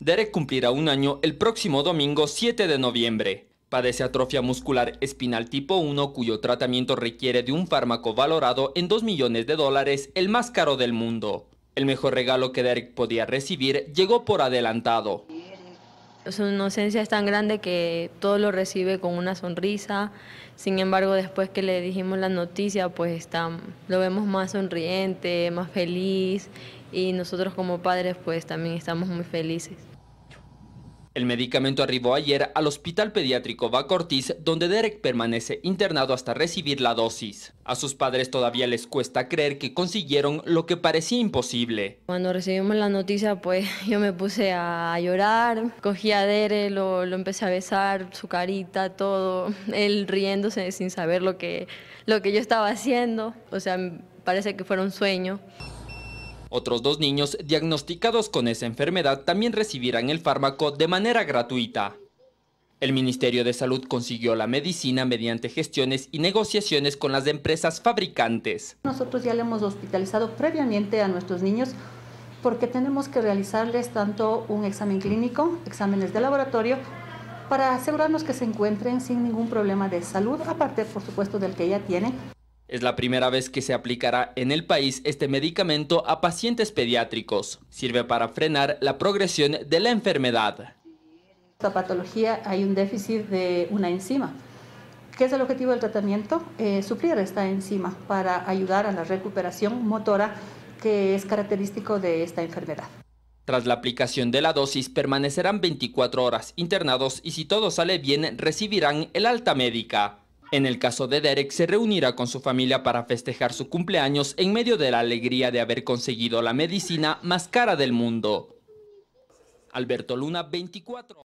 Derek cumplirá un año el próximo domingo 7 de noviembre. Padece atrofia muscular espinal tipo 1 cuyo tratamiento requiere de un fármaco valorado en 2 millones de dólares, el más caro del mundo. El mejor regalo que Derek podía recibir llegó por adelantado su inocencia es tan grande que todo lo recibe con una sonrisa. Sin embargo, después que le dijimos la noticia, pues lo vemos más sonriente, más feliz y nosotros como padres pues también estamos muy felices. El medicamento arribó ayer al hospital pediátrico Bacortiz, donde Derek permanece internado hasta recibir la dosis. A sus padres todavía les cuesta creer que consiguieron lo que parecía imposible. Cuando recibimos la noticia, pues yo me puse a llorar, cogí a Derek, lo, lo empecé a besar, su carita, todo, él riéndose sin saber lo que, lo que yo estaba haciendo. O sea, parece que fue un sueño. Otros dos niños diagnosticados con esa enfermedad también recibirán el fármaco de manera gratuita. El Ministerio de Salud consiguió la medicina mediante gestiones y negociaciones con las empresas fabricantes. Nosotros ya le hemos hospitalizado previamente a nuestros niños porque tenemos que realizarles tanto un examen clínico, exámenes de laboratorio, para asegurarnos que se encuentren sin ningún problema de salud, aparte por supuesto del que ella tiene. Es la primera vez que se aplicará en el país este medicamento a pacientes pediátricos. Sirve para frenar la progresión de la enfermedad. En Esta patología hay un déficit de una enzima. ¿Qué es el objetivo del tratamiento? Eh, suplir esta enzima para ayudar a la recuperación motora que es característico de esta enfermedad. Tras la aplicación de la dosis permanecerán 24 horas internados y si todo sale bien recibirán el alta médica. En el caso de Derek, se reunirá con su familia para festejar su cumpleaños en medio de la alegría de haber conseguido la medicina más cara del mundo. Alberto Luna, 24.